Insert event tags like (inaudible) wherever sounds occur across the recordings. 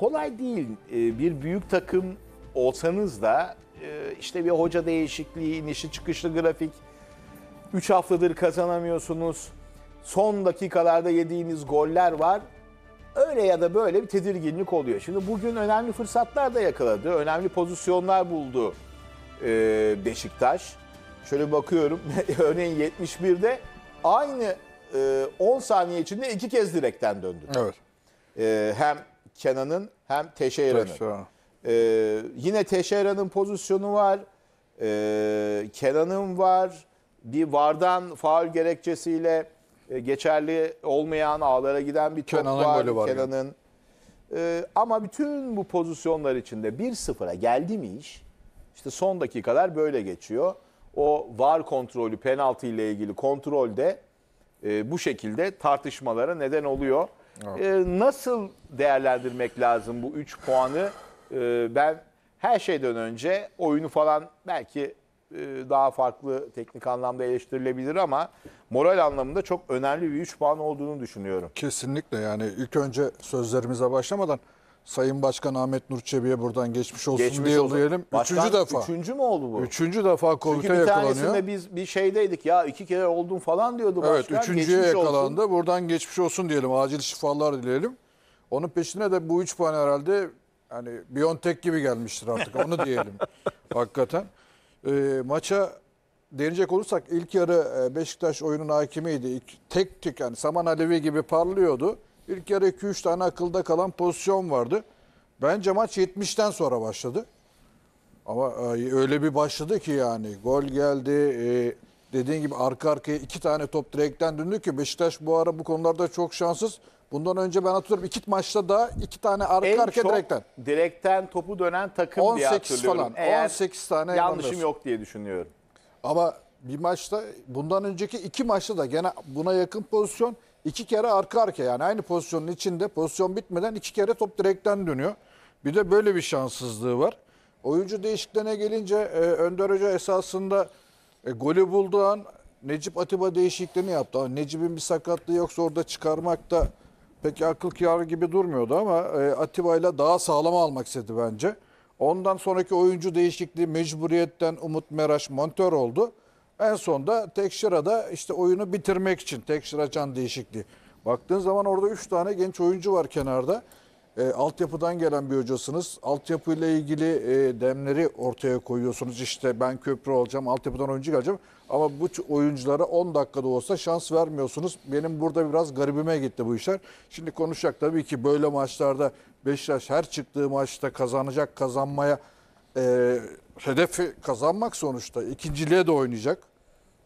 kolay değil. Ee, bir büyük takım olsanız da e, işte bir hoca değişikliği, inişi çıkışlı grafik, 3 haftadır kazanamıyorsunuz, son dakikalarda yediğiniz goller var. Öyle ya da böyle bir tedirginlik oluyor. Şimdi bugün önemli fırsatlar da yakaladı, önemli pozisyonlar buldu e, Beşiktaş. Şöyle bakıyorum, (laughs) örneğin 71'de aynı 10 e, saniye içinde iki kez direkten döndü. Evet. Hem Kenan'ın hem Teşeyra'nın. Ee, yine Teşeyra'nın pozisyonu var. Ee, Kenan'ın var. Bir vardan faul gerekçesiyle e, geçerli olmayan ağlara giden bir top var. var Kenan'ın. Ee, ama bütün bu pozisyonlar içinde 1-0'a geldi mi iş? İşte son dakikalar böyle geçiyor. O var kontrolü penaltı ile ilgili kontrolde e, bu şekilde tartışmalara neden oluyor. Evet. E, nasıl değerlendirmek lazım bu 3 puanı? E, ben her şeyden önce oyunu falan belki e, daha farklı teknik anlamda eleştirilebilir ama moral anlamında çok önemli bir 3 puan olduğunu düşünüyorum. Kesinlikle yani ilk önce sözlerimize başlamadan Sayın Başkan Ahmet Nur Çebi'ye buradan geçmiş olsun geçmiş diye olsun. diyelim. üçüncü defa. Üçüncü mü oldu bu? Üçüncü defa komite Çünkü bir yakalanıyor. tanesinde biz bir şeydeydik ya iki kere oldum falan diyordu başkan. Evet üçüncüye yakalandı. Olsun. Buradan geçmiş olsun diyelim. Acil şifalar dileyelim. Onun peşine de bu üç puan herhalde yani Biontech gibi gelmiştir artık onu (laughs) diyelim hakikaten. E, maça değinecek olursak ilk yarı e, Beşiktaş oyunun hakimiydi. İlk, tek tük yani Saman Alevi gibi parlıyordu. İlk yarı 2-3 tane akılda kalan pozisyon vardı. Bence maç 70'ten sonra başladı. Ama e, öyle bir başladı ki yani gol geldi. E, dediğin gibi arka arkaya iki tane top direkten döndü ki Beşiktaş bu ara bu konularda çok şanssız. Bundan önce ben hatırlıyorum iki maçta da iki tane arka en arka direkten. direkten topu dönen takım 18 diye Falan, Eğer 18 tane yanlışım yandırsın. yok diye düşünüyorum. Ama bir maçta bundan önceki iki maçta da gene buna yakın pozisyon iki kere arka arka yani aynı pozisyonun içinde pozisyon bitmeden iki kere top direkten dönüyor. Bir de böyle bir şanssızlığı var. Oyuncu değişikliğine gelince e, Önder Hoca esasında e, golü bulduğu an Necip Atiba değişikliğini yaptı. Ama Necip'in bir sakatlığı yoksa orada çıkarmak da pek akıl kârı gibi durmuyordu ama e, Atiba ile daha sağlam almak istedi bence. Ondan sonraki oyuncu değişikliği mecburiyetten Umut Meraş Montör oldu. En son da Tekşira'da işte oyunu bitirmek için Tekşira can değişikliği. Baktığın zaman orada 3 tane genç oyuncu var kenarda. E, altyapıdan gelen bir hocasınız. Altyapıyla ilgili e, demleri ortaya koyuyorsunuz. İşte ben köprü olacağım, altyapıdan oyuncu geleceğim. Ama bu oyunculara 10 dakikada olsa şans vermiyorsunuz. Benim burada biraz garibime gitti bu işler. Şimdi konuşacak tabii ki böyle maçlarda Beşiktaş her çıktığı maçta kazanacak, kazanmaya e, hedefi kazanmak sonuçta. İkinciliğe de oynayacak.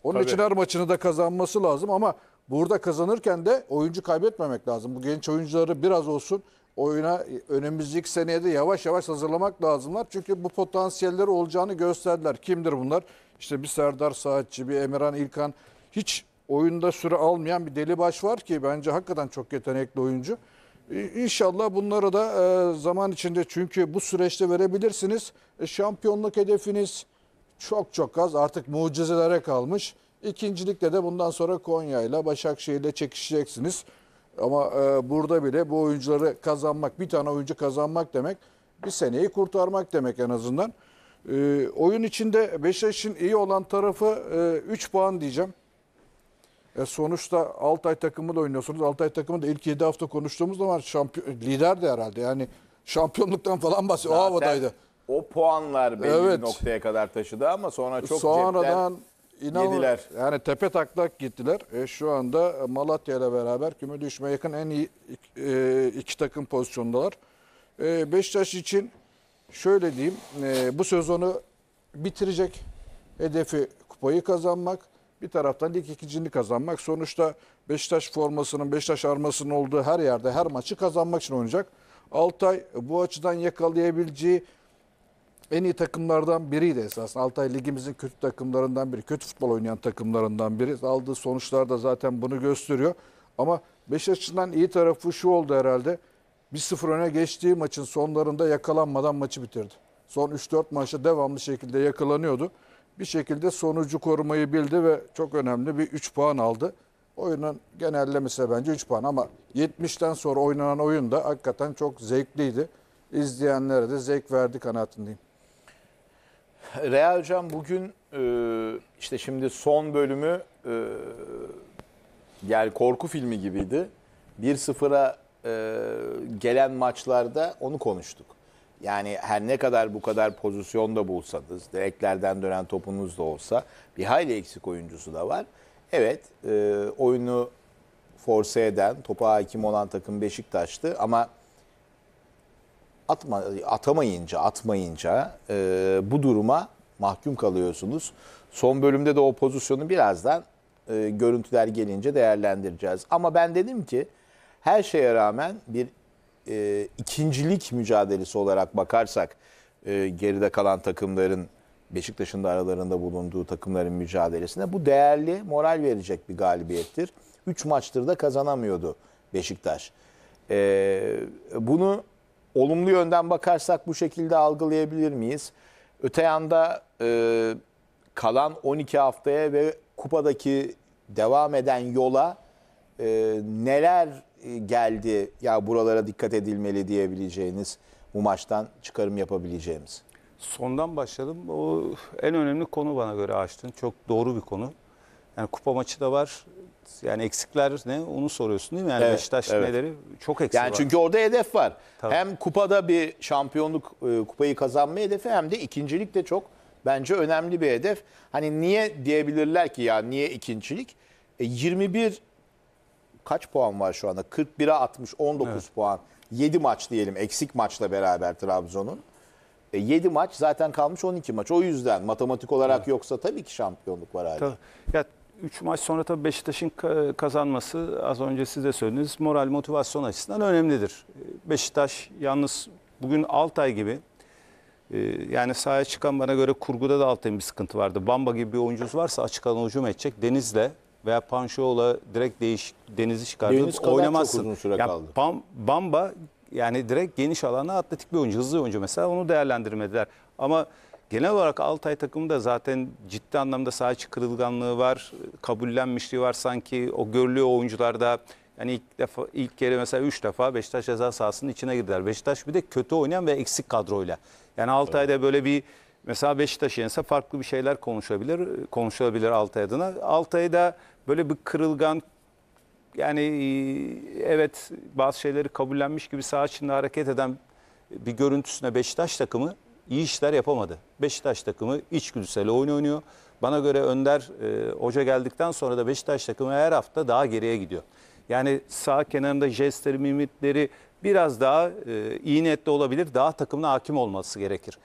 Onun Tabii. için her maçını da kazanması lazım ama burada kazanırken de oyuncu kaybetmemek lazım. Bu genç oyuncuları biraz olsun oyuna önümüzdeki seneye de yavaş yavaş hazırlamak lazımlar. Çünkü bu potansiyelleri olacağını gösterdiler. Kimdir bunlar? İşte bir Serdar Saatçi, bir Emirhan İlkan. Hiç oyunda süre almayan bir deli baş var ki bence hakikaten çok yetenekli oyuncu. İnşallah bunları da e, zaman içinde çünkü bu süreçte verebilirsiniz. E, şampiyonluk hedefiniz, çok çok az artık mucizelere kalmış. İkincilikle de bundan sonra Konya ile Başakşehir ile çekişeceksiniz. Ama e, burada bile bu oyuncuları kazanmak, bir tane oyuncu kazanmak demek bir seneyi kurtarmak demek en azından. E, oyun içinde Beşiktaş'ın iyi olan tarafı e, 3 puan diyeceğim. E, sonuçta Altay takımı da oynuyorsunuz. Altay takımı da ilk 7 hafta konuştuğumuz zaman şampiyon, liderdi herhalde. Yani şampiyonluktan falan bahsediyor. O havadaydı o puanlar belli evet. bir noktaya kadar taşıdı ama sonra çok Sonradan inanın, yediler. Yani tepe taklak gittiler. E, şu anda Malatya ile beraber küme düşme yakın en iyi e, iki takım pozisyondalar. E, Beşiktaş için şöyle diyeyim e, bu sezonu bitirecek hedefi kupayı kazanmak. Bir taraftan lig ikincini kazanmak. Sonuçta Beşiktaş formasının, Beşiktaş armasının olduğu her yerde her maçı kazanmak için oynayacak. Altay bu açıdan yakalayabileceği en iyi takımlardan biriydi esas. Altay ligimizin kötü takımlarından biri, kötü futbol oynayan takımlarından biri. Aldığı sonuçlar da zaten bunu gösteriyor. Ama Beşiktaş'ın iyi tarafı şu oldu herhalde. 1-0 öne geçtiği maçın sonlarında yakalanmadan maçı bitirdi. Son 3-4 maçta devamlı şekilde yakalanıyordu. Bir şekilde sonucu korumayı bildi ve çok önemli bir 3 puan aldı. Oyunun genellemesi bence 3 puan ama 70'ten sonra oynanan oyun da hakikaten çok zevkliydi. İzleyenlere de zevk verdi kanaatindeyim. Real Hocam bugün e, işte şimdi son bölümü e, yani korku filmi gibiydi. 1-0'a e, gelen maçlarda onu konuştuk. Yani her ne kadar bu kadar pozisyonda bulsanız, direklerden dönen topunuz da olsa bir hayli eksik oyuncusu da var. Evet, oyunu force eden, topa hakim olan takım Beşiktaş'tı ama atma, atamayınca, atmayınca e, bu duruma mahkum kalıyorsunuz. Son bölümde de o pozisyonu birazdan e, görüntüler gelince değerlendireceğiz. Ama ben dedim ki her şeye rağmen bir e, ikincilik mücadelesi olarak bakarsak e, geride kalan takımların Beşiktaş'ın da aralarında bulunduğu takımların mücadelesine bu değerli moral verecek bir galibiyettir. Üç maçtır da kazanamıyordu Beşiktaş. E, bunu olumlu yönden bakarsak bu şekilde algılayabilir miyiz? Öte yanda e, kalan 12 haftaya ve kupadaki devam eden yola e, neler e, geldi ya buralara dikkat edilmeli diyebileceğiniz bu maçtan çıkarım yapabileceğimiz? Sondan başladım. O en önemli konu bana göre açtın. Çok doğru bir konu. Yani kupa maçı da var. Yani eksikler ne? Onu soruyorsun değil mi? Yani Evet, Beşiktaş evet. neleri? Çok eksik Yani var. çünkü orada hedef var. Tabii. Hem kupada bir şampiyonluk e, kupayı kazanma hedefi hem de ikincilik de çok bence önemli bir hedef. Hani niye diyebilirler ki ya niye ikincilik? E, 21 kaç puan var şu anda? 41'e 60 19 puan. 7 maç diyelim eksik maçla beraber Trabzon'un. E, 7 maç zaten kalmış 12 maç. O yüzden matematik olarak yoksa tabii ki şampiyonluk var hala. Tabii. Ya 3 maç sonra tabii Beşiktaş'ın kazanması az önce siz de söylediniz moral motivasyon açısından önemlidir. Beşiktaş yalnız bugün Altay gibi e, yani sahaya çıkan bana göre kurguda da Altay'ın bir sıkıntı vardı. Bamba gibi bir oyuncuz varsa açık alan hücum edecek. Deniz'le veya Panşo'la direkt değiş, Deniz'i çıkartıp Deniz oynamazsın. Çok yani Bam, Bamba yani direkt geniş alana atletik bir oyuncu, hızlı oyuncu mesela onu değerlendirmediler. Ama Genel olarak Altay takımı da zaten ciddi anlamda saha kırılganlığı var, kabullenmişliği var sanki. O görülüyor oyuncularda. Yani ilk defa ilk kere mesela 3 defa Beşiktaş ceza sahasının içine girdiler. Beşiktaş bir de kötü oynayan ve eksik kadroyla. Yani Altay'da böyle bir mesela Beşiktaş yense farklı bir şeyler konuşabilir. Konuşulabilir Altay adına. Altay'da böyle bir kırılgan yani evet bazı şeyleri kabullenmiş gibi saha içinde hareket eden bir görüntüsüne Beşiktaş takımı iyi işler yapamadı. Beşiktaş takımı içgüdüsel oyun oynuyor. Bana göre Önder e, hoca geldikten sonra da Beşiktaş takımı her hafta daha geriye gidiyor. Yani sağ kenarında jestleri, mimitleri biraz daha e, iyi niyetli olabilir, daha takımına hakim olması gerekir.